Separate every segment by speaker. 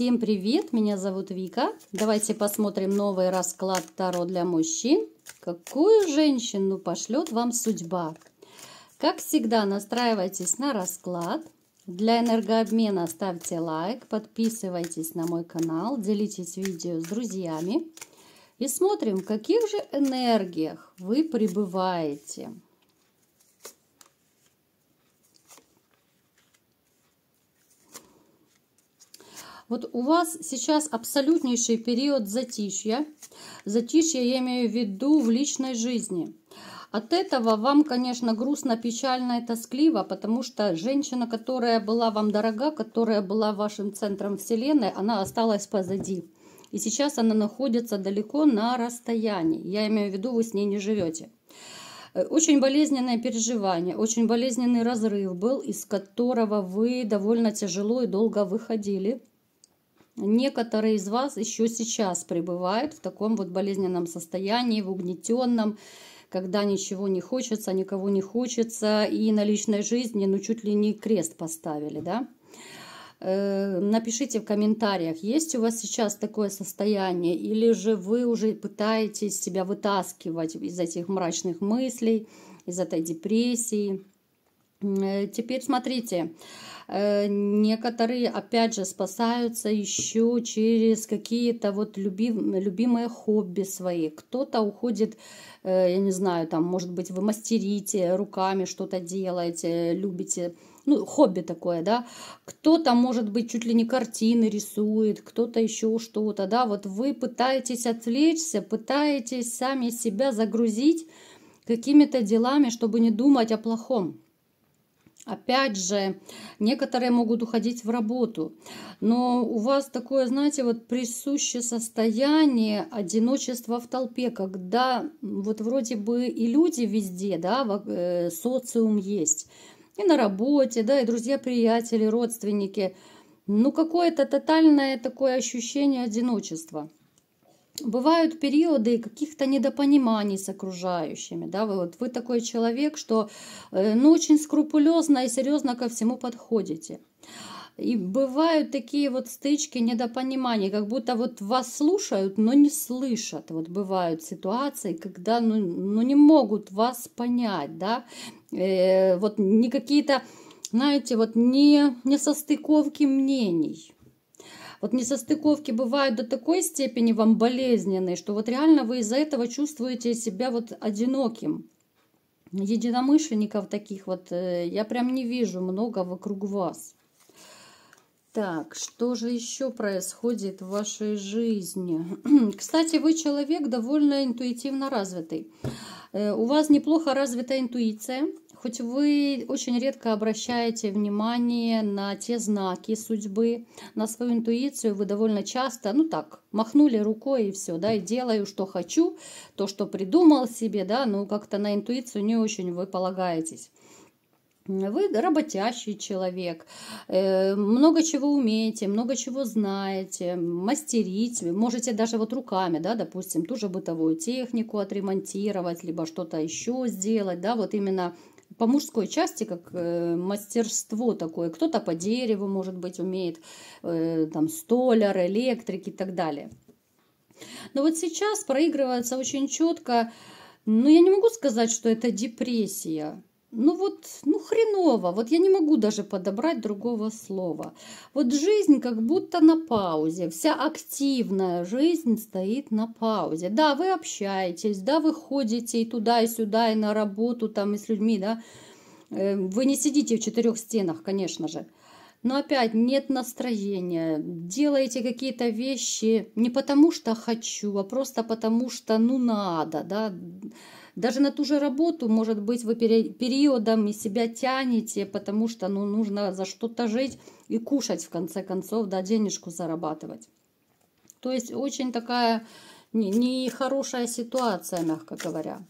Speaker 1: Всем привет, меня зовут Вика. Давайте посмотрим новый расклад Таро для мужчин. Какую женщину пошлет вам судьба? Как всегда, настраивайтесь на расклад. Для энергообмена ставьте лайк, подписывайтесь на мой канал, делитесь видео с друзьями. И смотрим, в каких же энергиях вы пребываете. Вот у вас сейчас абсолютнейший период затишья. Затишье я имею в виду в личной жизни. От этого вам, конечно, грустно, печально и тоскливо, потому что женщина, которая была вам дорога, которая была вашим центром Вселенной, она осталась позади. И сейчас она находится далеко на расстоянии. Я имею в виду, вы с ней не живете. Очень болезненное переживание, очень болезненный разрыв был, из которого вы довольно тяжело и долго выходили. Некоторые из вас еще сейчас пребывают в таком вот болезненном состоянии, в угнетенном, когда ничего не хочется, никого не хочется, и на личной жизни, ну, чуть ли не крест поставили, да? Э, напишите в комментариях, есть у вас сейчас такое состояние, или же вы уже пытаетесь себя вытаскивать из этих мрачных мыслей, из этой депрессии. Э, теперь смотрите, э, некоторые опять же спасаются еще через какие-то вот любим, любимые хобби свои. Кто-то уходит, э, я не знаю, там, может быть, вы мастерите руками, что-то делаете, любите ну, хобби такое, да, кто-то, может быть, чуть ли не картины рисует, кто-то еще что-то, да, вот вы пытаетесь отвлечься, пытаетесь сами себя загрузить какими-то делами, чтобы не думать о плохом. Опять же, некоторые могут уходить в работу, но у вас такое, знаете, вот присущее состояние одиночества в толпе, когда вот вроде бы и люди везде, да, э, социум есть, и на работе, да, и друзья, приятели, родственники, ну какое-то тотальное такое ощущение одиночества – бывают периоды каких-то недопониманий с окружающими, да, вы, вот, вы такой человек, что э, ну, очень скрупулезно и серьезно ко всему подходите. И бывают такие вот стычки недопонимания, как будто вот вас слушают, но не слышат. Вот бывают ситуации, когда ну, ну не могут вас понять, да, э, вот не какие-то, знаете, вот не, не состыковки мнений. Вот несостыковки бывают до такой степени вам болезненные, что вот реально вы из-за этого чувствуете себя вот одиноким. Единомышленников таких вот э, я прям не вижу много вокруг вас. Так, что же еще происходит в вашей жизни? Кстати, вы человек довольно интуитивно развитый. Э, у вас неплохо развита интуиция. Хоть вы очень редко обращаете внимание на те знаки судьбы, на свою интуицию, вы довольно часто, ну так, махнули рукой и все, да, и делаю, что хочу, то, что придумал себе, да, ну как-то на интуицию не очень вы полагаетесь. Вы работящий человек, э, много чего умеете, много чего знаете, мастерить, можете даже вот руками, да, допустим, ту же бытовую технику отремонтировать, либо что-то еще сделать, да, вот именно по мужской части, как э, мастерство такое. Кто-то по дереву, может быть, умеет, э, там, столяр, электрик и так далее. Но вот сейчас проигрывается очень четко, ну, я не могу сказать, что это депрессия, ну вот, ну хреново, вот я не могу даже подобрать другого слова. Вот жизнь как будто на паузе, вся активная жизнь стоит на паузе. Да, вы общаетесь, да, вы ходите и туда, и сюда, и на работу, там, и с людьми, да. Эм, вы не сидите в четырех стенах, конечно же. Но опять нет настроения, делаете какие-то вещи не потому что хочу, а просто потому что ну надо, да даже на ту же работу, может быть, вы периодом периодами себя тянете, потому что ну, нужно за что-то жить и кушать, в конце концов, да, денежку зарабатывать. То есть очень такая нехорошая ситуация, мягко говоря.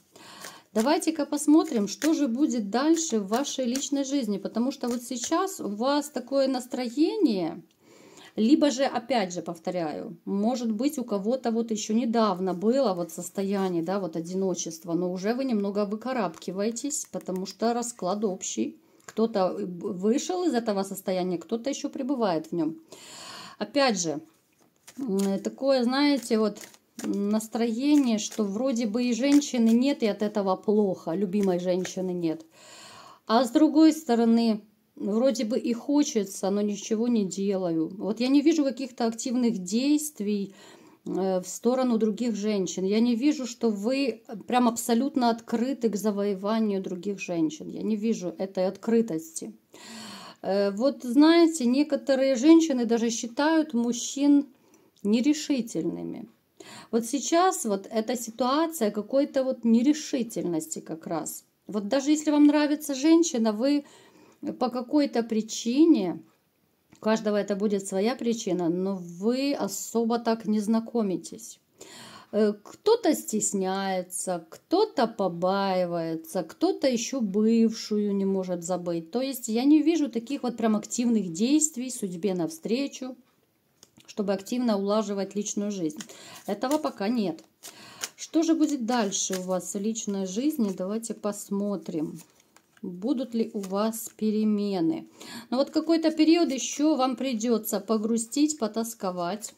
Speaker 1: Давайте-ка посмотрим, что же будет дальше в вашей личной жизни, потому что вот сейчас у вас такое настроение – либо же, опять же, повторяю, может быть, у кого-то вот еще недавно было вот состояние, да, вот одиночество, но уже вы немного выкарабкиваетесь, потому что расклад общий. Кто-то э, вышел из этого состояния, кто-то еще пребывает в нем. Опять же, такое, знаете, вот настроение, что вроде бы и женщины нет, и от этого плохо, любимой женщины нет. А с другой стороны, ну, вроде бы и хочется, но ничего не делаю. Вот я не вижу каких-то активных действий э, в сторону других женщин. Я не вижу, что вы прям абсолютно открыты к завоеванию других женщин. Я не вижу этой открытости. Э, вот знаете, некоторые женщины даже считают мужчин нерешительными. Вот сейчас вот эта ситуация какой-то вот нерешительности как раз. Вот даже если вам нравится женщина, вы по какой-то причине, у каждого это будет своя причина, но вы особо так не знакомитесь. Э, кто-то стесняется, кто-то побаивается, кто-то еще бывшую не может забыть. То есть я не вижу таких вот прям активных действий судьбе навстречу, чтобы активно улаживать личную жизнь. Этого пока нет. Что же будет дальше у вас в личной жизни? Давайте посмотрим будут ли у вас перемены. Но вот какой-то период еще вам придется погрустить, потасковать.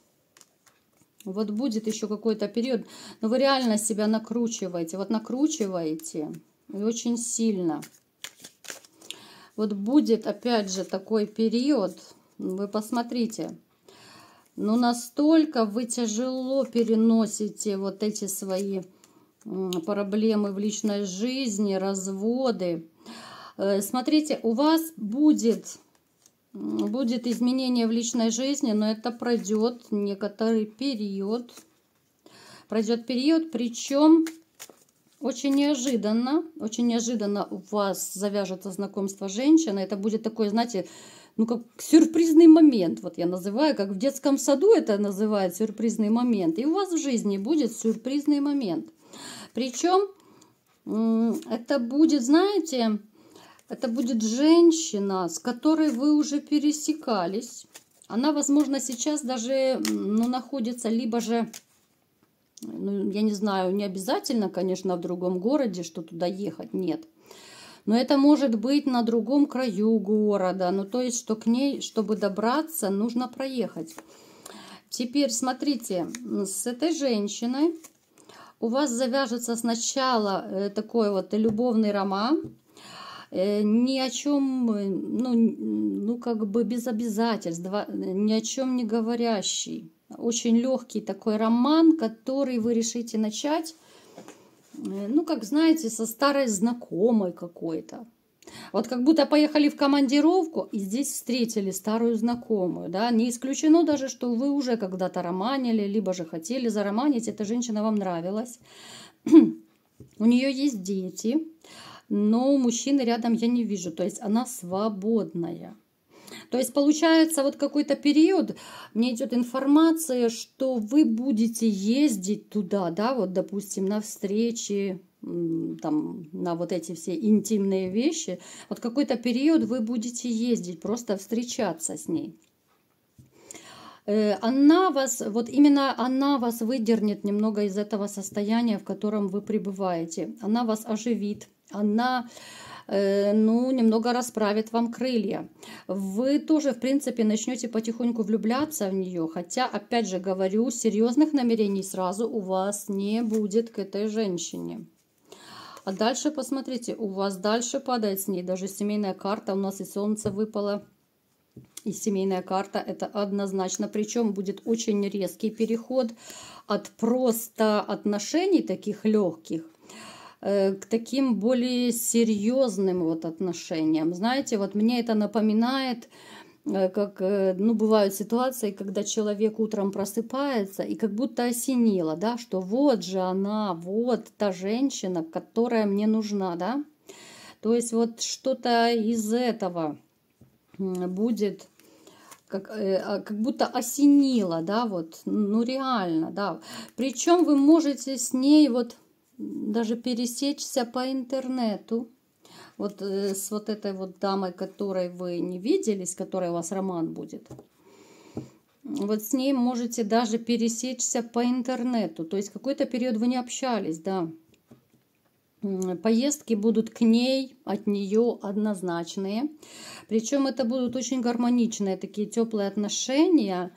Speaker 1: Вот будет еще какой-то период, но вы реально себя накручиваете. Вот накручиваете и очень сильно. Вот будет опять же такой период, вы посмотрите. Но настолько вы тяжело переносите вот эти свои проблемы в личной жизни, разводы Э, смотрите, у вас будет, будет изменение в личной жизни, но это пройдет некоторый период. Пройдет период, причем очень неожиданно, очень неожиданно у вас завяжется знакомство женщины. Это будет такой, знаете, ну, как сюрпризный момент, вот я называю, как в детском саду это называют сюрпризный момент. И у вас в жизни будет сюрпризный момент. Причем это будет, знаете, это будет женщина, с которой вы уже пересекались. Она, возможно, сейчас даже ну, находится либо же, ну, я не знаю, не обязательно, конечно, в другом городе, что туда ехать, нет. Но это может быть на другом краю города. Ну, то есть, что к ней, чтобы добраться, нужно проехать. Теперь смотрите, с этой женщиной у вас завяжется сначала э, такой вот любовный роман, Э, ни о чем, э, ну, ну как бы без обязательств, ни о чем не говорящий. Очень легкий такой роман, который вы решите начать, э, ну, как знаете, со старой знакомой какой-то. Вот как будто поехали в командировку и здесь встретили старую знакомую. Да? Не исключено даже, что вы уже когда-то романили, либо же хотели зароманить, эта женщина вам нравилась. У нее есть дети но мужчины рядом я не вижу, то есть она свободная. То есть получается вот какой-то период, мне идет информация, что вы будете ездить туда, да, вот допустим на встречи, там, на вот эти все интимные вещи, вот какой-то период вы будете ездить, просто встречаться с ней. Э, она вас, вот именно она вас выдернет немного из этого состояния, в котором вы пребываете. Она вас оживит, она э, ну, немного расправит вам крылья. Вы тоже, в принципе, начнете потихоньку влюбляться в нее, хотя, опять же говорю, серьезных намерений сразу у вас не будет к этой женщине. А дальше, посмотрите, у вас дальше падает с ней даже семейная карта, у нас и солнце выпало, и семейная карта, это однозначно. Причем будет очень резкий переход от просто отношений таких легких Э, к таким более серьезным вот отношениям. Знаете, вот мне это напоминает, э, как, э, ну, бывают ситуации, когда человек утром просыпается и как будто осенило, да, что вот же она, вот та женщина, которая мне нужна, да. То есть вот что-то из этого будет как, а, как будто осенило, да, вот, ну реально, да. Причем вы можете с ней вот даже пересечься по интернету. Вот э, с вот этой вот дамой, которой вы не виделись, с которой у вас роман будет. Вот с ней можете даже пересечься по интернету. То есть какой-то период вы не общались, да. Поездки будут к ней, от нее однозначные. Причем это будут очень гармоничные такие теплые отношения.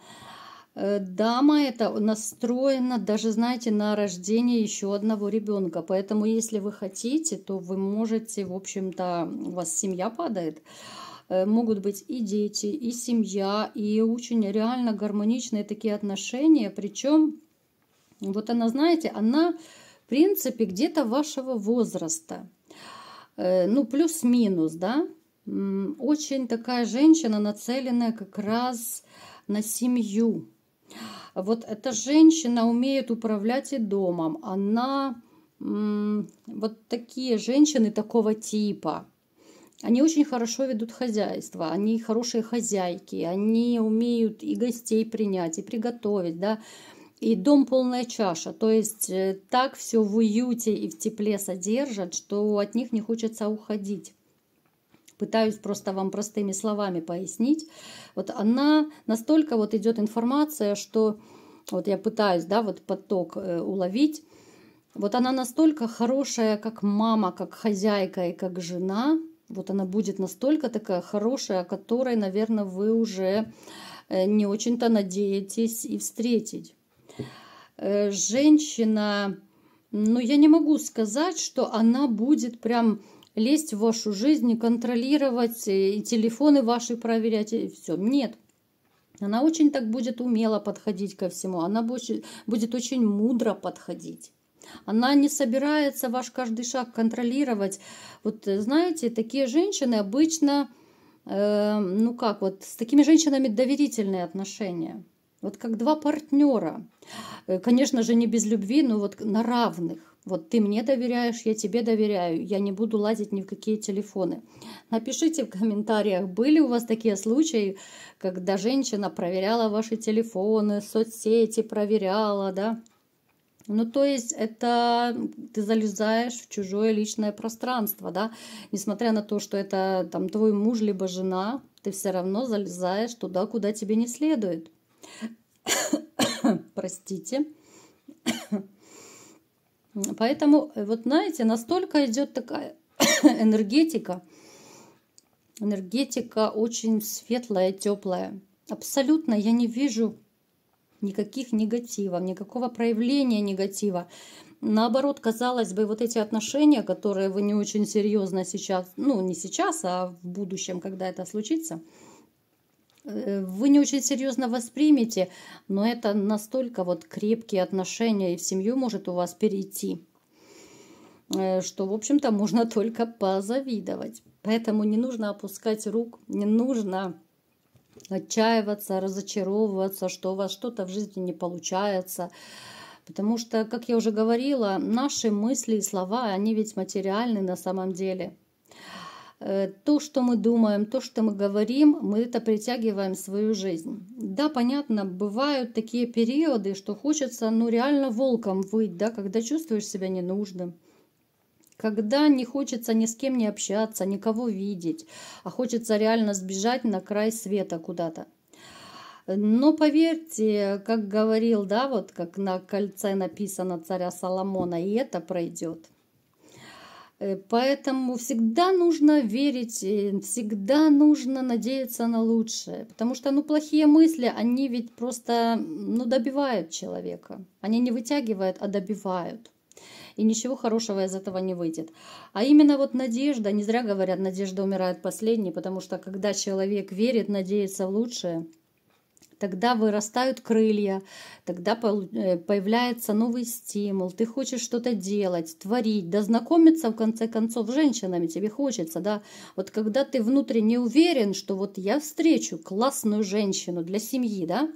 Speaker 1: Э, дама это настроена даже, знаете, на рождение еще одного ребенка. Поэтому, если вы хотите, то вы можете, в общем-то, у вас семья падает. Э, могут быть и дети, и семья, и очень реально гармоничные такие отношения. Причем, вот она, знаете, она, в принципе, где-то вашего возраста. Э, ну, плюс-минус, да. Очень такая женщина, нацеленная как раз на семью, вот эта женщина умеет управлять и домом. Она вот такие женщины такого типа. Они очень хорошо ведут хозяйство, они хорошие хозяйки, они умеют и гостей принять, и приготовить, да, и дом полная чаша. То есть э, так все в уюте и в тепле содержат, что от них не хочется уходить пытаюсь просто вам простыми словами пояснить. Вот она настолько вот идет информация, что вот я пытаюсь, да, вот поток э, уловить. Вот она настолько хорошая, как мама, как хозяйка и как жена. Вот она будет настолько такая хорошая, о которой, наверное, вы уже э, не очень-то надеетесь и встретить. Э, женщина, ну я не могу сказать, что она будет прям лезть в вашу жизнь, контролировать э, и телефоны ваши проверять, и все. Нет. Она очень так будет умело подходить ко всему, она будет очень мудро подходить. Она не собирается ваш каждый шаг контролировать. Вот э, знаете, такие женщины обычно, э, ну как вот, с такими женщинами доверительные отношения. Вот как два партнера. Э, конечно же, не без любви, но вот на равных. Вот ты мне доверяешь, я тебе доверяю, я не буду лазить ни в какие телефоны. Напишите в комментариях, были у вас такие случаи, когда женщина проверяла ваши телефоны, соцсети проверяла, да? Ну, то есть это ты залезаешь в чужое личное пространство, да, несмотря на то, что это там твой муж либо жена, ты все равно залезаешь туда, куда тебе не следует. Простите. Поэтому, э, вот знаете, настолько идет такая энергетика, энергетика очень светлая, теплая. Абсолютно я не вижу никаких негативов, никакого проявления негатива. Наоборот, казалось бы, вот эти отношения, которые вы не очень серьезно сейчас, ну не сейчас, а в будущем, когда это случится – Э, вы не очень серьезно воспримете, но это настолько вот крепкие отношения и в семью может у вас перейти, э, что, в общем-то, можно только позавидовать. Поэтому не нужно опускать рук, не нужно отчаиваться, разочаровываться, что у вас что-то в жизни не получается. Потому что, как я уже говорила, наши мысли и слова, они ведь материальны на самом деле – Э, то, что мы думаем, то, что мы говорим, мы это притягиваем в свою жизнь. Да, понятно, бывают такие периоды, что хочется, ну, реально волком выйти, да, когда чувствуешь себя ненужным, когда не хочется ни с кем не общаться, никого видеть, а хочется реально сбежать на край света куда-то. Но поверьте, как говорил, да, вот как на кольце написано царя Соломона, и это пройдет – Э, поэтому всегда нужно верить, э, всегда нужно надеяться на лучшее. Потому что ну, плохие мысли, они ведь просто ну, добивают человека. Они не вытягивают, а добивают. И ничего хорошего из этого не выйдет. А именно вот надежда, не зря говорят, надежда умирает последней, потому что когда человек верит, надеется в лучшее – Тогда вырастают крылья, тогда э, появляется новый стимул, ты хочешь что-то делать, творить, да знакомиться в конце концов с женщинами тебе хочется, да. Вот когда ты внутренне уверен, что вот я встречу классную женщину для семьи, да,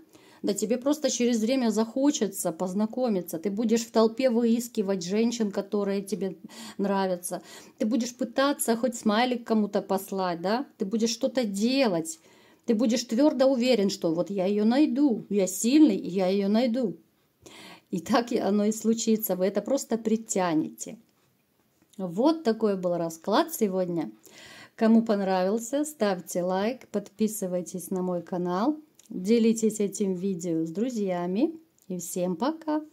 Speaker 1: да тебе просто через время захочется познакомиться. Ты будешь в толпе выискивать женщин, которые тебе нравятся. Ты будешь пытаться хоть смайлик кому-то послать, да? Ты будешь что-то делать. Ты будешь твердо уверен, что вот я ее найду, я сильный, и я ее найду. И так оно и случится, вы это просто притянете. Вот такой был расклад сегодня. Кому понравился, ставьте лайк, подписывайтесь на мой канал, делитесь этим видео с друзьями. И всем пока!